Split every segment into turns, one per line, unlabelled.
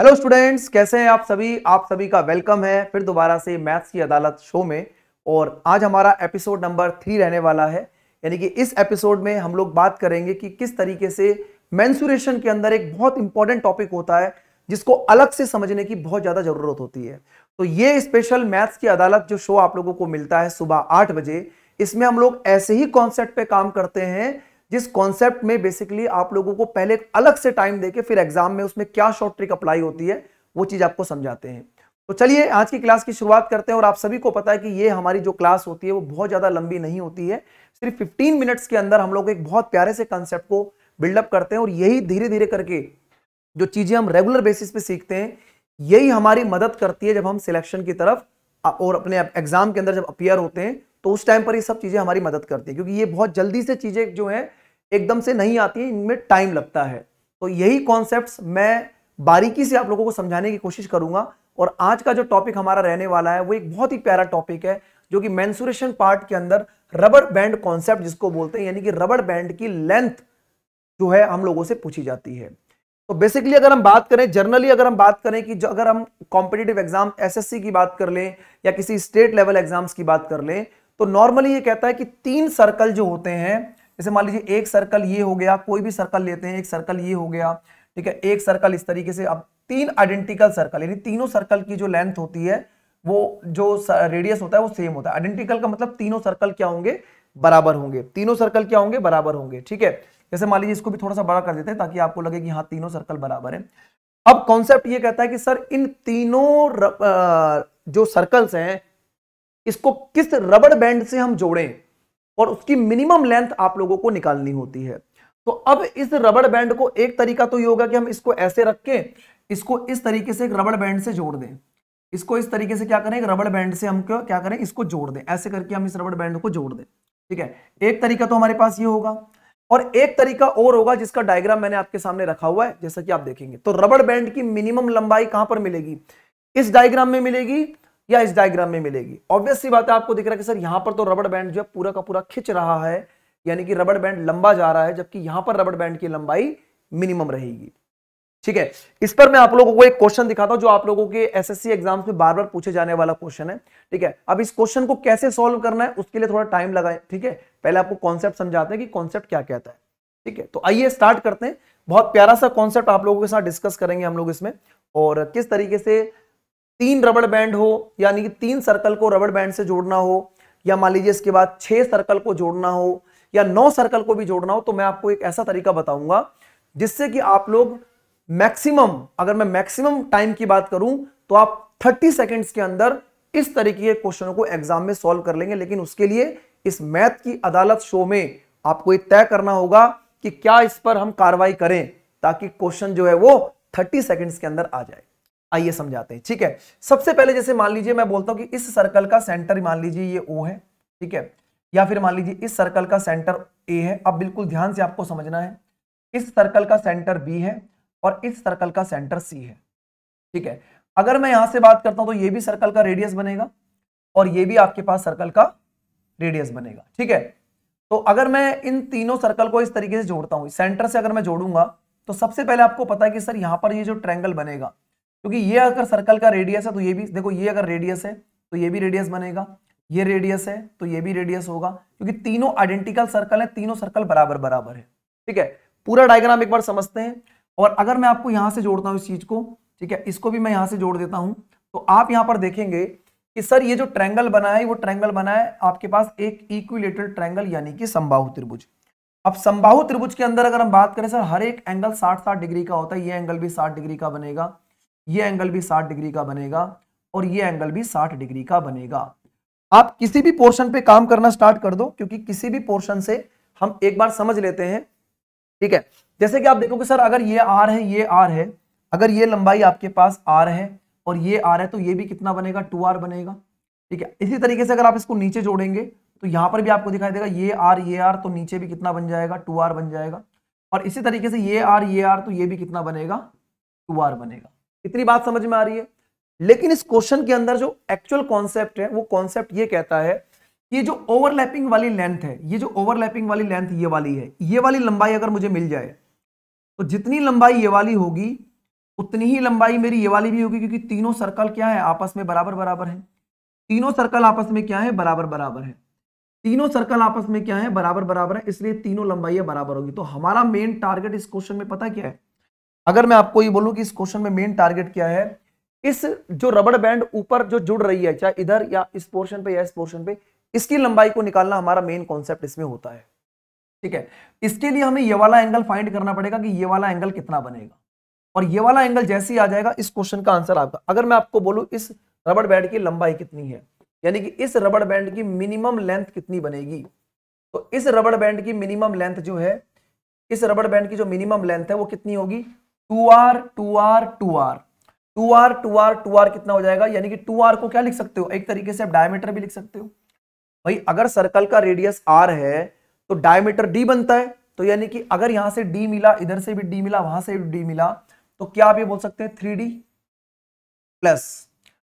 hello students कैसे हैं आप सभी आप सभी का वेलकम है फिर दोबारा से मैथ्स की अदालत शो में और आज हमारा एपिसोड नंबर थ्री रहने वाला है यानी कि इस एपिसोड में हम लोग बात करेंगे कि किस तरीके से मैंसुरेशन के अंदर एक बहुत इंपॉर्टेंट टॉपिक होता है जिसको अलग से समझने की बहुत ज़्यादा ज़रूरत होती है तो ये स्पेशल मैथ्स की अदालत जो शो आप लोगों को मिलता है सुबह आठ बजे इसमें हम लोग ऐसे ही कॉन्सेप्ट पे काम करते हैं जिस कॉन्सेप्ट में बेसिकली आप लोगों को पहले अलग से टाइम देके फिर एग्जाम में उसमें क्या शॉर्ट ट्रिक अप्लाई होती है वो चीज आपको समझाते हैं तो चलिए आज की क्लास की शुरुआत करते हैं और आप सभी को पता है कि ये हमारी जो क्लास होती है वो बहुत ज़्यादा लंबी नहीं होती है सिर्फ फिफ्टीन मिनट्स के अंदर हम लोग एक बहुत प्यारे से कॉन्सेप्ट को बिल्डअप करते हैं और यही धीरे धीरे करके जो चीज़ें हम रेगुलर बेसिस पे सीखते हैं यही हमारी मदद करती है जब हम सिलेक्शन की तरफ और अपने एग्जाम के अंदर जब अपियर होते हैं तो उस टाइम पर ये सब चीज़ें हमारी मदद करती है क्योंकि ये बहुत जल्दी से चीज़ें जो है एकदम से नहीं आती है इनमें टाइम लगता है तो यही कॉन्सेप्ट मैं बारीकी से आप लोगों को समझाने की कोशिश करूंगा और आज का जो टॉपिक हमारा रहने वाला है वो एक बहुत ही प्यारा टॉपिक है जो कि मैंसुरेशन पार्ट के अंदर रबर बैंड कॉन्सेप्ट जिसको बोलते हैं यानी कि रबर बैंड की लेंथ जो है हम लोगों से पूछी जाती है तो बेसिकली अगर हम बात करें जनरली अगर हम बात करें कि अगर हम कॉम्पिटेटिव एग्जाम एस की बात कर लें या किसी स्टेट लेवल एग्जाम्स की बात कर लें तो नॉर्मली ये कहता है कि तीन सर्कल जो होते हैं जैसे मान लीजिए एक सर्कल ये हो गया कोई भी सर्कल लेते हैं एक सर्कल ये हो गया ठीक है एक सर्कल इस तरीके से अब तीन आइडेंटिकल सर्कल यानी तीनों सर्कल की जो लेंथ होती है वो जो रेडियस होता है वो सेम होता है आइडेंटिकल का मतलब तीनों सर्कल क्या होंगे बराबर होंगे तीनों सर्कल क्या होंगे बराबर होंगे ठीक है जैसे मान लीजिए इसको भी थोड़ा सा बड़ा कर देते हैं ताकि आपको लगे कि हाँ तीनों सर्कल बराबर है अब कॉन्सेप्ट ये कहता है कि सर इन तीनों र, आ, जो सर्कल्स हैं इसको किस रबड़ बैंड से हम जोड़ें और उसकी मिनिमम लेंथ आप लोगों को निकालनी होती है तो अब इस रबड़ बैंड को एक तरीका तो ये होगा कि हम इसको ऐसे रख के इसको इस तरीके से एक रबड़ बैंड से जोड़ दें इसको इस तरीके से क्या करें एक रबड़ बैंड से हम क्या करें इसको जोड़ दें ऐसे करके हम इस रबड़ बैंड को जोड़ दें ठीक है एक तरीका तो हमारे पास ये होगा और एक तरीका और होगा जिसका डायग्राम मैंने आपके सामने रखा हुआ है जैसा कि आप देखेंगे तो रबड़ बैंड की मिनिमम लंबाई कहां पर मिलेगी इस डायग्राम में मिलेगी या इस डायग्राम में मिलेगी ऑब्वियसली बात है आपको दिख रहा है कि सर यहां पर तो रबड़ बैंड जो है पूरा का पूरा खिंच रहा है यानी कि रबड़ बैंड लंबा जा रहा है जबकि यहां पर रबड़ बैंड की लंबाई मिनिमम रहेगी ठीक है इस पर मैं आप लोगों को एक क्वेश्चन दिखाता हूं जो आप लोगों के एसएससी एग्जाम्स में बार बार पूछे जाने वाला क्वेश्चन है ठीक है अब इस क्वेश्चन को कैसे सॉल्व करना है उसके लिए थोड़ा टाइम लगाए ठीक है पहले आपको कॉन्सेप्ट समझाते हैं कि कॉन्सेप्ट क्या कहता है ठीक है तो आइए स्टार्ट करते हैं बहुत प्यारा सा कॉन्सेप्ट आप लोगों के साथ डिस्कस करेंगे हम लोग इसमें और किस तरीके से तीन रबड़ बैंड हो यानी कि तीन सर्कल को रबड़ बैंड से जोड़ना हो या मान लीजिए इसके बाद छह सर्कल को जोड़ना हो या नौ सर्कल को भी जोड़ना हो तो मैं आपको एक ऐसा तरीका बताऊंगा जिससे कि आप लोग मैक्सिमम अगर मैं मैक्सिमम टाइम की बात करूं तो आप 30 सेकेंड्स के अंदर इस तरीके के क्वेश्चनों को एग्जाम में सॉल्व कर लेंगे लेकिन उसके लिए इस मैथ की अदालत शो में आपको ये तय करना होगा कि क्या इस पर हम कार्रवाई करें ताकि क्वेश्चन जो है वो थर्टी सेकेंड्स के अंदर आ जाए आइए समझाते हैं ठीक है सबसे पहले जैसे मान लीजिए मैं बोलता हूं कि इस सर्कल का सेंटर मान लीजिए ये ओ है ठीक है या फिर मान लीजिए इस सर्कल का सेंटर ए है अब बिल्कुल ध्यान से आपको समझना है इस सर्कल का सेंटर बी है और इस सर्कल का सेंटर सी है ठीक है अगर मैं यहां से बात करता हूं तो ये भी सर्कल का रेडियस बनेगा और ये भी आपके पास सर्कल का रेडियस बनेगा ठीक है तो अगर मैं इन तीनों सर्कल को इस तरीके से जोड़ता हूं सेंटर से अगर मैं जोड़ूंगा तो सबसे पहले आपको पता है कि सर यहां पर ये जो ट्रैंगल बनेगा क्योंकि ये अगर सर्कल का रेडियस है तो ये भी देखो ये अगर रेडियस है तो ये भी रेडियस बनेगा ये रेडियस है तो ये भी रेडियस होगा क्योंकि तीनों आइडेंटिकल सर्कल है तीनों सर्कल बराबर बराबर है ठीक है पूरा डायग्राम एक बार समझते हैं और अगर मैं आपको यहां से जोड़ता हूं इस चीज को ठीक है इसको भी मैं यहां से जोड़ देता हूं तो आप यहां पर देखेंगे कि सर ये जो ट्रैंगल बना है वो ट्रैंगल बना है आपके पास एक इक्विलेटर ट्रैंगल यानी कि संबाहु त्रिभुज अब संबाहु त्रिभुज के अंदर अगर हम बात करें सर हर एक एंगल साठ साठ डिग्री का होता है ये एंगल भी साठ डिग्री का बनेगा ये एंगल भी 60 डिग्री का बनेगा और ये एंगल भी 60 डिग्री का बनेगा आप किसी भी पोर्शन पे काम करना स्टार्ट कर दो क्योंकि किसी भी पोर्शन से हम एक बार समझ लेते हैं ठीक है जैसे कि आप देखोगे सर अगर ये आर है ये आर है अगर ये लंबाई आपके पास आर है और ये आर है तो ये भी कितना बनेगा टू आर बनेगा ठीक है इसी तरीके से अगर आप इसको नीचे जोड़ेंगे तो यहां पर भी आपको दिखाई देगा ये आर ये आर तो नीचे भी कितना बन जाएगा टू आर बन जाएगा और इसी तरीके से ये आर ये आर तो ये भी कितना बनेगा टू आर बनेगा इतनी बात समझ में आ रही है लेकिन इस क्वेश्चन के अंदर जो एक्चुअल कॉन्सेप्ट है वो कॉन्सेप्ट ये कहता है ये जो ओवरलैपिंग वाली लेंथ है ये जो ओवरलैपिंग वाली लेंथ ये वाली है ये वाली लंबाई अगर मुझे मिल जाए तो जितनी लंबाई ये वाली होगी उतनी ही लंबाई मेरी ये वाली भी होगी क्योंकि तीनों सर्कल क्या है आपस में बराबर बराबर है तीनों सर्कल आपस में क्या है बराबर बराबर है तीनों सर्कल आपस में क्या है बराबर बराबर है इसलिए तीनों लंबाइयां बराबर होगी तो हमारा मेन टारगेट इस क्वेश्चन में पता क्या है अगर मैं आपको ये बोलूं कि इस क्वेश्चन में मेन टारगेट क्या है इस जो रबड़ बैंड ऊपर जो जुड़ रही है चाहे इधर या इस पोर्शन पे या इस पोर्शन पे इसकी लंबाई को निकालना हमारा मेन कॉन्सेप्ट इसमें होता है ठीक है इसके लिए हमें ये वाला एंगल फाइंड करना पड़ेगा कि ये वाला एंगल कितना बनेगा और ये वाला एंगल जैसे ही आ जाएगा इस क्वेश्चन का आंसर आपका अगर मैं आपको बोलूं इस रबड़ बैंड की लंबाई कितनी है यानी कि इस रबड़ बैंड की मिनिमम लेंथ कितनी बनेगी तो इस रबड़ बैंड की मिनिमम लेंथ जो है इस रबड़ बैंड की जो मिनिमम लेंथ है वो कितनी होगी two R two R two R two R two R two R कितना हो जाएगा यानी कि टू आर को क्या लिख सकते हो एक तरीके से आप डायमीटर भी लिख सकते हो भाई अगर सर्कल का रेडियस आर है तो डायमीटर डी बनता है तो यानी कि अगर यहां से डी मिला इधर से भी डी मिला वहां से भी डी मिला तो क्या आप ये बोल सकते हैं थ्री डी प्लस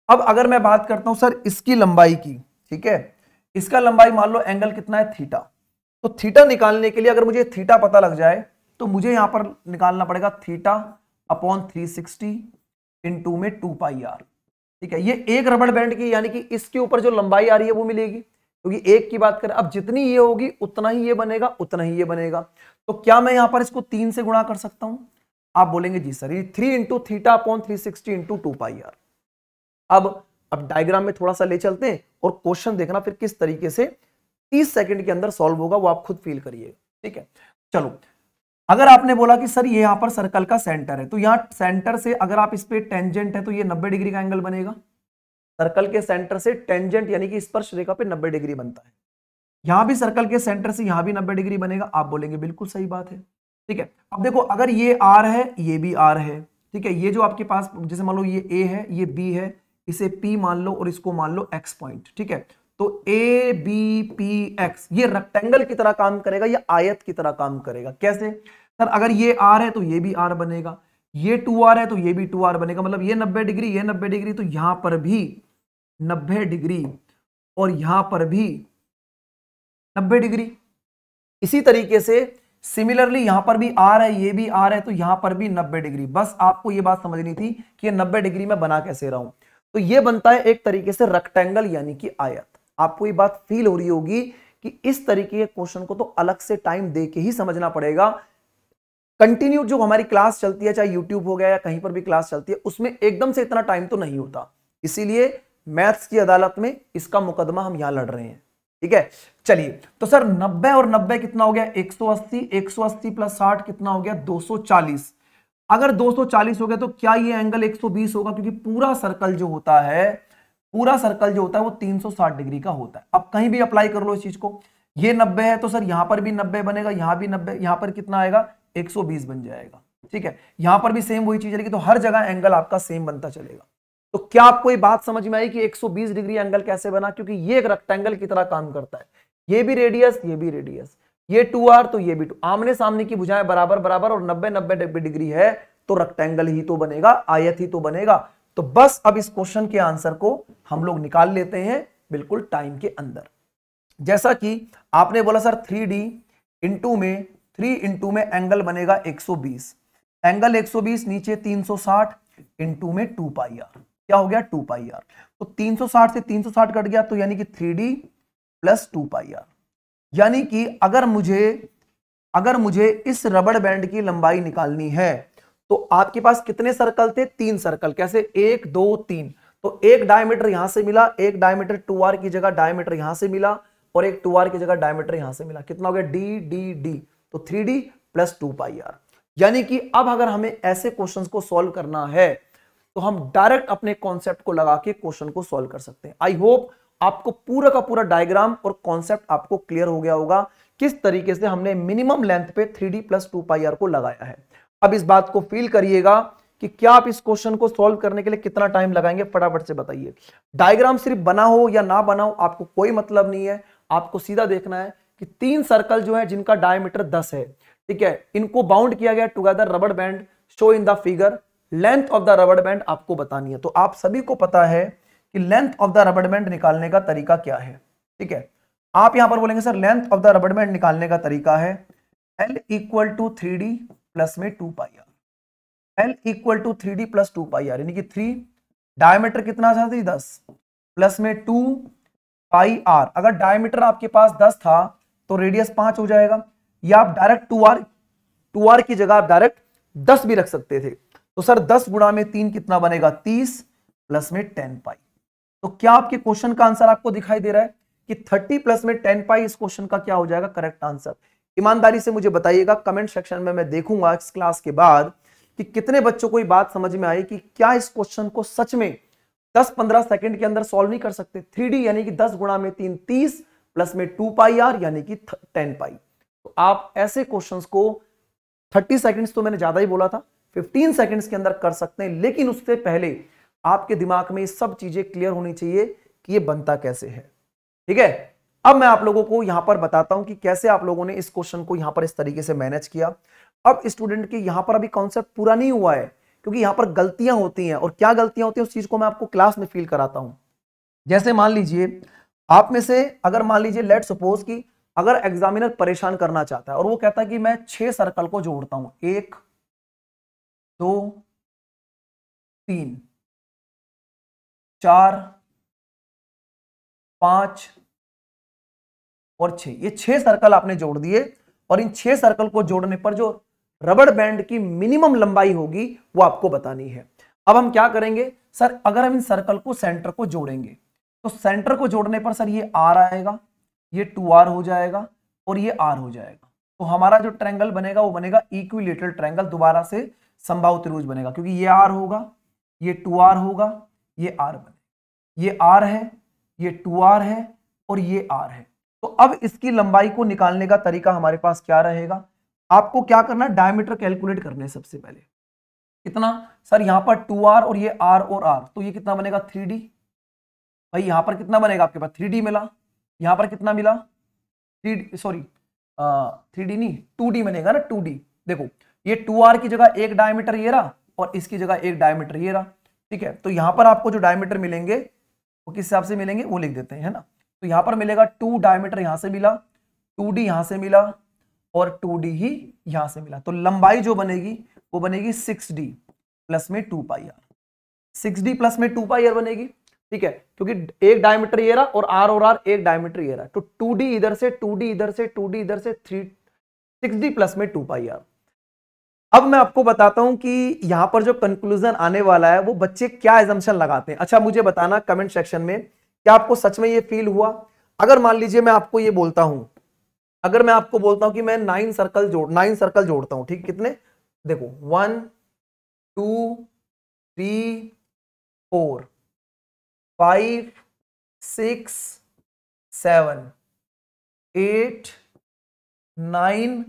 अब अगर मैं बात करता हूं सर इसकी लंबाई की ठीक है इसका लंबाई मान लो एंगल कितना है थीटा तो थीटा निकालने के लिए अगर मुझे थीटा पता लग जाए तो मुझे यहां पर निकालना पड़ेगा theta upon three sixty into में टू पाई आर ठीक है ये एक रबड़ बैंड की यानी कि इसके ऊपर जो लंबाई आ रही है वो मिलेगी क्योंकि तो एक की बात करें अब जितनी ये होगी उतना ही ये बनेगा उतना ही ये बनेगा तो क्या मैं यहां पर इसको तीन से गुणा कर सकता हूं आप बोलेंगे जी सर ये three into theta upon three sixty into two pi R अब अब डायग्राम में थोड़ा सा ले चलते हैं और क्वेश्चन देखना फिर किस तरीके से 30 सेकंड के अंदर सॉल्व होगा वो आप खुद फील करिएगा ठीक है चलो अगर आपने बोला कि सर ये यहां पर सर्कल का सेंटर है तो यहां सेंटर से अगर आप इस पर टेंजेंट है तो ये 90 डिग्री का एंगल बनेगा सर्कल के सेंटर से टेंजेंट यानी कि स्पर्श रेखा पे 90 डिग्री बनता है यहां भी सर्कल के सेंटर से यहां भी 90 डिग्री बनेगा आप बोलेंगे बिल्कुल सही बात है ठीक है अब देखो अगर ये आर है ये भी आर है ठीक है ये जो आपके पास जैसे मान लो ये ए है ये बी है इसे पी मान लो और इसको मान लो एक्स पॉइंट ठीक है तो ए बी पी एक्स ये रेक्टेंगल की तरह काम करेगा या आयत की तरह काम करेगा कैसे सर अगर ये आर है तो ये भी आर बनेगा ये टू आर है तो ये भी टू आर बनेगा मतलब ये नब्बे डिग्री ये नब्बे डिग्री तो यहां पर भी नब्बे डिग्री और यहां पर भी नब्बे डिग्री इसी तरीके से सिमिलरली यहां पर भी आर है ये भी आर है तो यहां पर भी नब्बे डिग्री बस आपको ये बात समझनी थी कि ये नब्बे डिग्री में बना कैसे रहा हूं तो ये बनता है एक तरीके से रेक्टेंगल यानी कि आयत आपको ये बात फील हो रही होगी कि इस तरीके के क्वेश्चन को तो अलग से टाइम दे के ही समझना पड़ेगा कंटिन्यू जो हमारी क्लास चलती है चाहे यूट्यूब हो गया या कहीं पर भी क्लास चलती है उसमें एकदम से इतना टाइम तो नहीं होता इसीलिए मैथ्स की अदालत में इसका मुकदमा हम यहां लड़ रहे हैं ठीक है चलिए तो सर 90 और 90 कितना हो गया 180 180 प्लस 60 कितना हो गया 240 अगर 240 हो गया तो क्या ये एंगल 120 होगा क्योंकि पूरा सर्कल जो होता है पूरा सर्कल जो होता है वो 360 डिग्री का होता है अब कहीं भी अप्लाई कर लो इस चीज को ये 90 है तो सर यहाँ पर भी 90 बनेगा यहां भी 90 यहां पर कितना आएगा 120 बन जाएगा ठीक है यहां पर भी सेम वही चीज तो हर जगह एंगल आपका सेम बनता चलेगा तो क्या आपको ये बात समझ में आई कि 120 डिग्री एंगल कैसे बना क्योंकि ये एक रेक्टेंगल की तरह काम करता है ये भी रेडियस ये भी रेडियस ये टू आर तो ये भी टू आमने सामने की भुजाएं बराबर बराबर और नब्बे नब्बे डिग्री है तो रेक्टेंगल ही तो बनेगा आयत ही तो बनेगा तो बस अब इस क्वेश्चन के आंसर को हम लोग निकाल लेते हैं बिल्कुल टाइम के अंदर जैसा कि आपने बोला सर थ्री डी इंटू में थ्री इंटू में एंगल बनेगा 120 एंगल 120 नीचे 360 इंटू में टू पाई आर क्या हो गया टू पाई आर तो 360 से 360 कट गया तो यानी कि three D plus two pi R यानी कि अगर मुझे अगर मुझे इस रबड़ बैंड की लंबाई निकालनी है तो आपके पास कितने सर्कल थे तीन सर्कल कैसे एक दो तीन तो एक डायमीटर यहां से मिला एक डायमीटर टू आर की जगह डायमीटर यहां से मिला और एक टू आर की जगह डायमीटर यहां से मिला कितना हो गया डी डी डी तो three D plus two pi R यानी कि अब अगर हमें ऐसे क्वेश्चन को सोल्व करना है तो हम डायरेक्ट अपने कॉन्सेप्ट को लगा के क्वेश्चन को सोल्व कर सकते हैं आई होप आपको पूरा का पूरा डायग्राम और कॉन्सेप्ट आपको क्लियर हो गया होगा किस तरीके से हमने मिनिमम लेंथ पे three D plus two pi R को लगाया है अब इस बात को फील करिएगा कि क्या आप इस क्वेश्चन को सॉल्व करने के लिए कितना टाइम लगाएंगे फटाफट से बताइए डायग्राम सिर्फ बना हो या ना बना हो आपको कोई मतलब नहीं है आपको सीधा देखना है कि तीन सर्कल जो है जिनका डायमीटर दस है ठीक है इनको बाउंड किया गया together rubber band show in the figure length of the rubber band आपको बतानी है तो आप सभी को पता है कि length of the rubber band निकालने का तरीका क्या है ठीक है आप यहां पर बोलेंगे sir length of the rubber band निकालने का तरीका है L equal to three D plus में two pi R L equal to three D plus two pi R यानी कि थ्री डायमीटर कितना था थी दस प्लस में टू पाई आर अगर डायमीटर आपके पास दस था तो रेडियस पांच हो जाएगा या आप direct two R two R की जगह आप डायरेक्ट दस भी रख सकते थे तो सर दस गुणा में तीन कितना बनेगा तीस प्लस में टेन पाई तो क्या आपके क्वेश्चन का आंसर आपको दिखाई दे रहा है कि थर्टी प्लस में टेन पाई इस क्वेश्चन का क्या हो जाएगा करेक्ट आंसर ईमानदारी से मुझे बताइएगा कमेंट सेक्शन में मैं देखूंगा इस क्लास के बाद कि कितने बच्चों को ये बात समझ में आई कि क्या इस क्वेश्चन को सच में 10-15 सेकंड के अंदर सॉल्व नहीं कर सकते 3D यानी कि 10 गुणा में तीन तीस प्लस में टू पाई आर यानी कि टेन पाई तो आप ऐसे क्वेश्चंस को 30 सेकंड्स तो मैंने ज्यादा ही बोला था 15 सेकंड्स के अंदर कर सकते हैं लेकिन उससे पहले आपके दिमाग में सब चीजें क्लियर होनी चाहिए कि यह बनता कैसे है ठीक है अब मैं आप लोगों को यहां पर बताता हूं कि कैसे आप लोगों ने इस क्वेश्चन को यहां पर इस तरीके से मैनेज किया अब स्टूडेंट के यहां पर अभी कॉन्सेप्ट पूरा नहीं हुआ है क्योंकि यहां पर गलतियां होती हैं और क्या गलतियां होती हैं उस चीज को मैं आपको क्लास में फील कराता हूं जैसे मान लीजिए आप में से अगर मान लीजिए लेट सपोज कि अगर एग्जामिनर परेशान करना चाहता है और वो कहता है कि मैं छह सर्कल को जोड़ता हूं एक दो तीन चार पांच और छह ये छह सर्कल आपने जोड़ दिए और इन छह सर्कल को जोड़ने पर जो रबड़ बैंड की मिनिमम लंबाई होगी वो आपको बतानी है अब हम क्या करेंगे सर अगर हम इन सर्कल को सेंटर को जोड़ेंगे तो सेंटर को जोड़ने पर सर ये आर आएगा ये टू आर हो जाएगा और ये आर हो जाएगा तो हमारा जो ट्रैंगल बनेगा वो बनेगा इक्विलेटरल ट्रैंगल दोबारा से संभाव त्रिभुज बनेगा क्योंकि ये आर होगा ये टू आर होगा ये आर बने ये आर है ये टू आर है और ये आर है तो अब इसकी लंबाई को निकालने का तरीका हमारे पास क्या रहेगा आपको क्या करना है डायमीटर कैलकुलेट करने सबसे पहले कितना सर यहां पर टू आर और ये आर और आर तो ये कितना बनेगा थ्री डी भाई यहां पर कितना बनेगा आपके पास थ्री डी मिला यहां पर कितना मिला थ्री सॉरी थ्री डी नहीं टू डी बनेगा ना टू डी देखो ये टू आर की जगह एक डायमीटर ये रहा और इसकी जगह एक डायमीटर ये रहा ठीक है तो यहां पर आपको जो डायमीटर मिलेंगे वो किस हिसाब से मिलेंगे वो लिख देते हैं है ना तो यहां पर मिलेगा टू डायमीटर यहां से मिला टू डी यहां से मिला और टू डी ही यहां से मिला तो लंबाई जो बनेगी वो बनेगी सिक्स डी प्लस में two pi R six D plus में टू पाई आर बनेगी ठीक है क्योंकि एक डायमीटर ये रहा और आर और आर एक डायमीटर ये रहा तो टू डी इधर से टू डी इधर से टू डी इधर से थ्री सिक्स डी प्लस में टू पाई आर अब मैं आपको बताता हूं कि यहां पर जो कंक्लूजन आने वाला है वो बच्चे क्या एजम्पन लगाते हैं अच्छा मुझे बताना कमेंट सेक्शन में क्या आपको सच में ये फील हुआ अगर मान लीजिए मैं आपको ये बोलता हूं अगर मैं आपको बोलता हूं कि मैं नाइन सर्कल जोड़ नाइन सर्कल जोड़ता हूं ठीक कितने देखो one two three four five six seven eight nine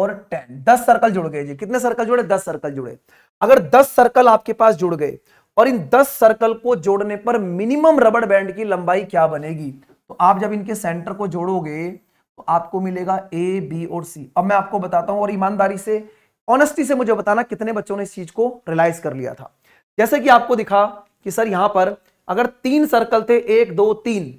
और टेन दस सर्कल जुड़ गए जी कितने सर्कल जुड़े दस सर्कल जुड़े अगर दस सर्कल आपके पास जुड़ गए और इन दस सर्कल को जोड़ने पर मिनिमम रबड़ बैंड की लंबाई क्या बनेगी तो आप जब इनके सेंटर को जोड़ोगे तो आपको मिलेगा ए बी और सी अब मैं आपको बताता हूं और ईमानदारी से ऑनेस्टी से मुझे बताना कितने बच्चों ने इस चीज को रिलाइज कर लिया था जैसे कि आपको दिखा कि सर यहां पर अगर तीन सर्कल थे एक दो तीन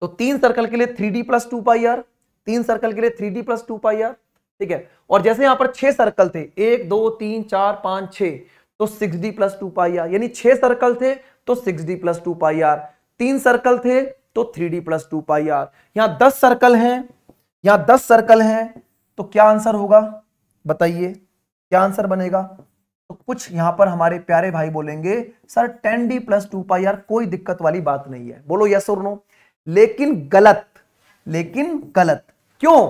तो तीन सर्कल के लिए three D plus two pi R तीन सर्कल के लिए three D plus two pi R ठीक है और जैसे यहां पर छह सर्कल थे एक दो तीन चार पांच छह तो six D plus two pi R यानी छह सर्कल थे तो six D plus two pi R तीन सर्कल थे तो three D plus two pi R यहाँ दस सर्कल हैं यहां दस सर्कल हैं तो क्या आंसर होगा बताइए क्या आंसर बनेगा तो कुछ यहां पर हमारे प्यारे भाई बोलेंगे sir ten D plus two pi R कोई दिक्कत वाली बात नहीं है बोलो यस और नो लेकिन गलत लेकिन गलत क्यों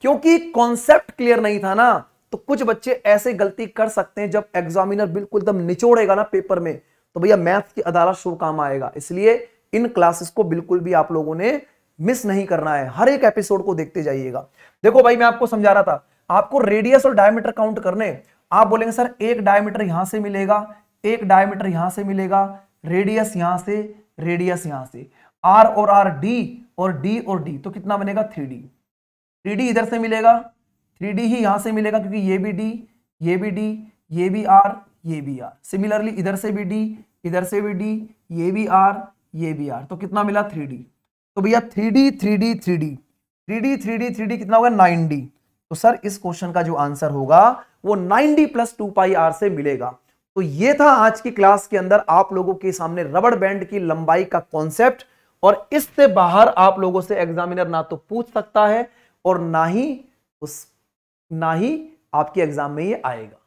क्योंकि कॉन्सेप्ट क्लियर नहीं था ना तो कुछ बच्चे ऐसे गलती कर सकते हैं जब एग्जामिनर बिल्कुल एकदम निचोड़ेगा ना पेपर में तो भैया मैथ्स की अदालत शो काम आएगा इसलिए इन क्लासेस को बिल्कुल भी आप लोगों ने मिस नहीं करना है हर एक एपिसोड को देखते जाइएगा देखो भाई मैं आपको समझा रहा था आपको रेडियस और डायमीटर काउंट करने आप बोलेंगे सर एक डायमीटर यहां से मिलेगा एक डायमीटर यहां से मिलेगा रेडियस यहां से रेडियस यहां से आर और आर डी और डी और डी तो कितना बनेगा थ्री डी थ्री डी इधर से मिलेगा थ्री डी ही यहाँ से मिलेगा क्योंकि ये भी डी ये भी डी ये भी आर ये भी आर सिमिलरली इधर से भी डी इधर से भी डी ये भी आर ये भी आर तो कितना मिला थ्री डी तो भैया three D three D three D three D three D three D कितना होगा नाइन डी तो सर इस क्वेश्चन का जो आंसर होगा वो nine D plus two pi R से मिलेगा तो ये था आज की क्लास के अंदर आप लोगों के सामने रबड़ बैंड की लंबाई का कॉन्सेप्ट और इससे बाहर आप लोगों से एग्जामिनर ना तो पूछ सकता है और ना ही उस ना ही आपके एग्जाम में ये आएगा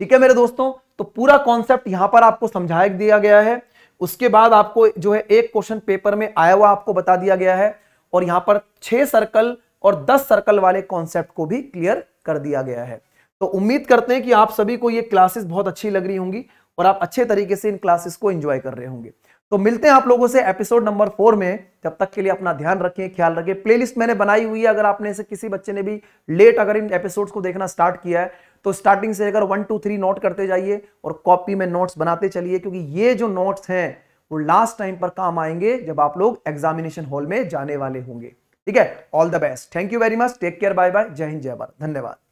ठीक है मेरे दोस्तों तो पूरा कॉन्सेप्ट यहां पर आपको समझा दिया गया है उसके बाद आपको जो है एक क्वेश्चन पेपर में आया हुआ आपको बता दिया गया है और यहां पर छह सर्कल और दस सर्कल वाले कॉन्सेप्ट को भी क्लियर कर दिया गया है तो उम्मीद करते हैं कि आप सभी को ये क्लासेस बहुत अच्छी लग रही होंगी और आप अच्छे तरीके से इन क्लासेस को एंजॉय कर रहे होंगे तो मिलते हैं आप लोगों से एपिसोड नंबर फोर में जब तक के लिए अपना ध्यान रखें ख्याल रखें प्लेलिस्ट मैंने बनाई हुई है अगर आपने से किसी बच्चे ने भी लेट अगर इन एपिसोड्स को देखना स्टार्ट किया है तो स्टार्टिंग से अगर वन टू थ्री नोट करते जाइए और कॉपी में नोट्स बनाते चलिए क्योंकि ये जो नोट्स हैं वो लास्ट टाइम पर काम आएंगे जब आप लोग एग्जामिनेशन हॉल में जाने वाले होंगे ठीक है all the best thank you very much take care bye bye जय हिंद जय भारत धन्यवाद